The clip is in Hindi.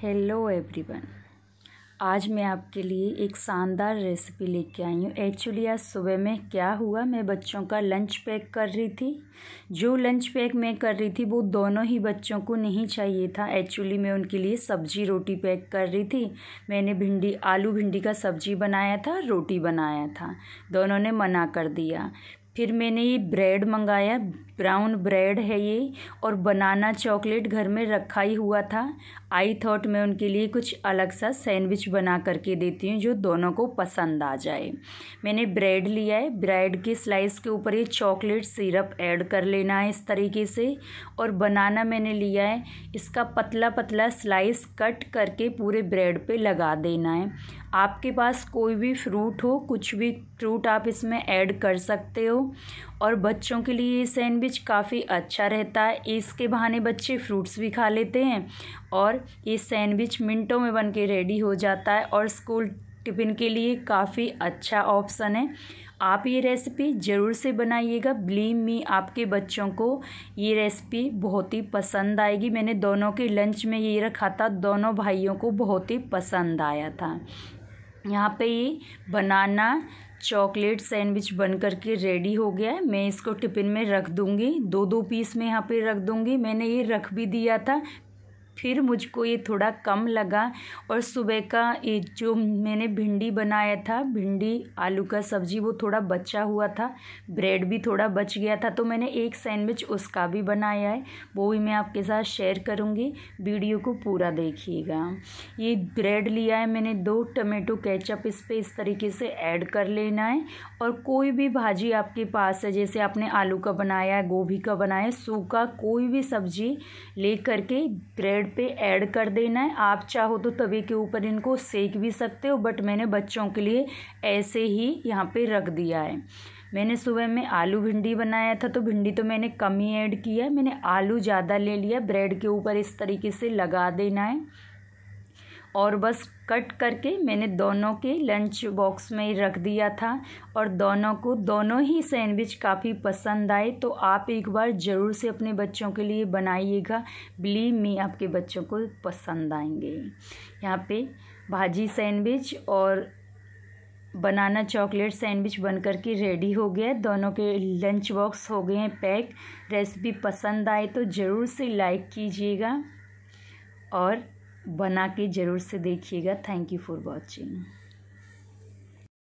हेलो एवरीवन आज मैं आपके लिए एक शानदार रेसिपी लेके आई हूँ एक्चुअली आज सुबह में क्या हुआ मैं बच्चों का लंच पैक कर रही थी जो लंच पैक मैं कर रही थी वो दोनों ही बच्चों को नहीं चाहिए था एक्चुअली मैं उनके लिए सब्जी रोटी पैक कर रही थी मैंने भिंडी आलू भिंडी का सब्जी बनाया था रोटी बनाया था दोनों ने मना कर दिया फिर मैंने ये ब्रेड मंगाया ब्राउन ब्रेड है ये और बनाना चॉकलेट घर में रखा ही हुआ था आई थॉट मैं उनके लिए कुछ अलग सा सैंडविच बना करके देती हूँ जो दोनों को पसंद आ जाए मैंने ब्रेड लिया है ब्रेड के स्लाइस के ऊपर ये चॉकलेट सिरप ऐड कर लेना है इस तरीके से और बनाना मैंने लिया है इसका पतला पतला स्लाइस कट करके पूरे ब्रेड पर लगा देना है आपके पास कोई भी फ्रूट हो कुछ भी फ्रूट आप इसमें ऐड कर सकते हो और बच्चों के लिए ये सैंडविच काफ़ी अच्छा रहता है इसके बहाने बच्चे फ्रूट्स भी खा लेते हैं और ये सैंडविच मिनटों में बन के रेडी हो जाता है और स्कूल टिफ़िन के लिए काफ़ी अच्छा ऑप्शन है आप ये रेसिपी ज़रूर से बनाइएगा बिलीव मी आपके बच्चों को ये रेसिपी बहुत ही पसंद आएगी मैंने दोनों के लंच में ये रखा था दोनों भाइयों को बहुत ही पसंद आया था यहाँ पे ये बनाना चॉकलेट सैंडविच बन करके रेडी हो गया है मैं इसको टिफ़िन में रख दूँगी दो दो पीस में यहाँ पे रख दूंगी मैंने ये रख भी दिया था फिर मुझको ये थोड़ा कम लगा और सुबह का ये जो मैंने भिंडी बनाया था भिंडी आलू का सब्जी वो थोड़ा बचा हुआ था ब्रेड भी थोड़ा बच गया था तो मैंने एक सैंडविच उसका भी बनाया है वो भी मैं आपके साथ शेयर करूँगी वीडियो को पूरा देखिएगा ये ब्रेड लिया है मैंने दो टमेटो केचप इस पर इस तरीके से ऐड कर लेना है और कोई भी भाजी आपके पास है जैसे आपने आलू का बनाया है गोभी का बनाया सूखा कोई भी सब्जी ले करके ब्रेड ब्रेड पे ऐड कर देना है आप चाहो तो तवे के ऊपर इनको सेक भी सकते हो बट मैंने बच्चों के लिए ऐसे ही यहाँ पे रख दिया है मैंने सुबह में आलू भिंडी बनाया था तो भिंडी तो मैंने कम ही ऐड किया है मैंने आलू ज़्यादा ले लिया ब्रेड के ऊपर इस तरीके से लगा देना है और बस कट करके मैंने दोनों के लंच बॉक्स में रख दिया था और दोनों को दोनों ही सैंडविच काफ़ी पसंद आए तो आप एक बार ज़रूर से अपने बच्चों के लिए बनाइएगा बिलीव मी आपके बच्चों को पसंद आएंगे यहाँ पे भाजी सैंडविच और बनाना चॉकलेट सैंडविच बन कर के रेडी हो गया दोनों के लंच बॉक्स हो गए हैं पैक रेसिपी पसंद आए तो ज़रूर से लाइक कीजिएगा और बना के ज़रूर से देखिएगा थैंक यू फॉर वॉचिंग